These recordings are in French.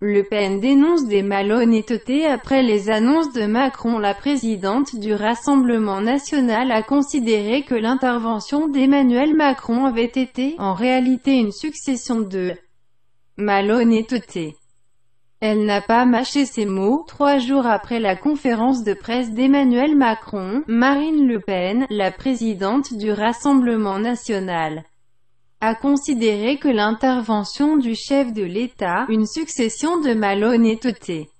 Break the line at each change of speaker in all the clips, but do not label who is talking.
Le Pen dénonce des malhonnêtetés après les annonces de Macron. La présidente du Rassemblement national a considéré que l'intervention d'Emmanuel Macron avait été, en réalité, une succession de malhonnêtetés. Elle n'a pas mâché ses mots. Trois jours après la conférence de presse d'Emmanuel Macron, Marine Le Pen, la présidente du Rassemblement national, a considéré que l'intervention du chef de l'État, une succession de malhonnêtetés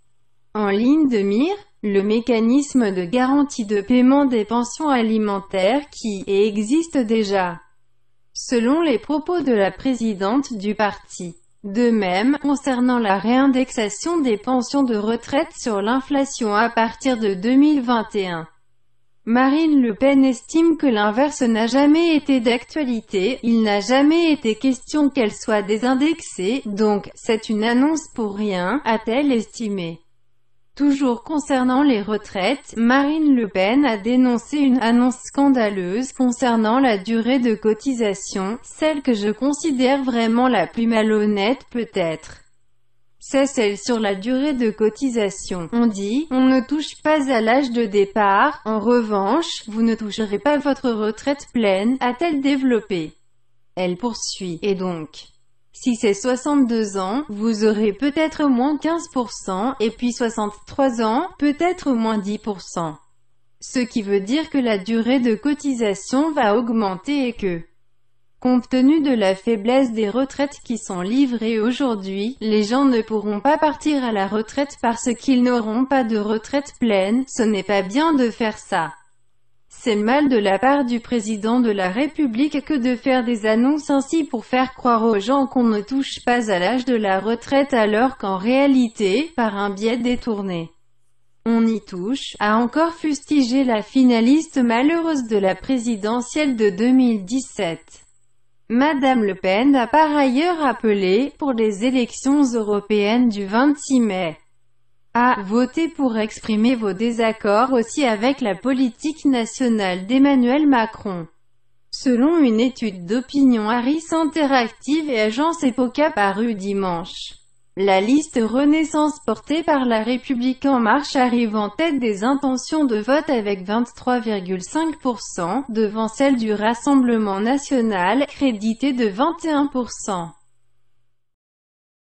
en ligne de mire, le mécanisme de garantie de paiement des pensions alimentaires qui existe déjà, selon les propos de la présidente du parti. De même, concernant la réindexation des pensions de retraite sur l'inflation à partir de 2021, Marine Le Pen estime que l'inverse n'a jamais été d'actualité, il n'a jamais été question qu'elle soit désindexée, donc, c'est une annonce pour rien, a-t-elle estimé. Toujours concernant les retraites, Marine Le Pen a dénoncé une annonce scandaleuse concernant la durée de cotisation, celle que je considère vraiment la plus malhonnête peut-être c'est celle sur la durée de cotisation. On dit, on ne touche pas à l'âge de départ, en revanche, vous ne toucherez pas votre retraite pleine, a-t-elle développé. Elle poursuit, et donc, si c'est 62 ans, vous aurez peut-être moins 15%, et puis 63 ans, peut-être moins 10%. Ce qui veut dire que la durée de cotisation va augmenter et que Compte tenu de la faiblesse des retraites qui sont livrées aujourd'hui, les gens ne pourront pas partir à la retraite parce qu'ils n'auront pas de retraite pleine, ce n'est pas bien de faire ça. C'est mal de la part du président de la République que de faire des annonces ainsi pour faire croire aux gens qu'on ne touche pas à l'âge de la retraite alors qu'en réalité, par un biais détourné, on y touche, a encore fustigé la finaliste malheureuse de la présidentielle de 2017. Madame Le Pen a par ailleurs appelé, pour les élections européennes du 26 mai, à voter pour exprimer vos désaccords aussi avec la politique nationale d'Emmanuel Macron. Selon une étude d'opinion Harris Interactive et agence Epoca parue dimanche, la liste Renaissance portée par La République En Marche arrive en tête des intentions de vote avec 23,5%, devant celle du Rassemblement National, crédité de 21%.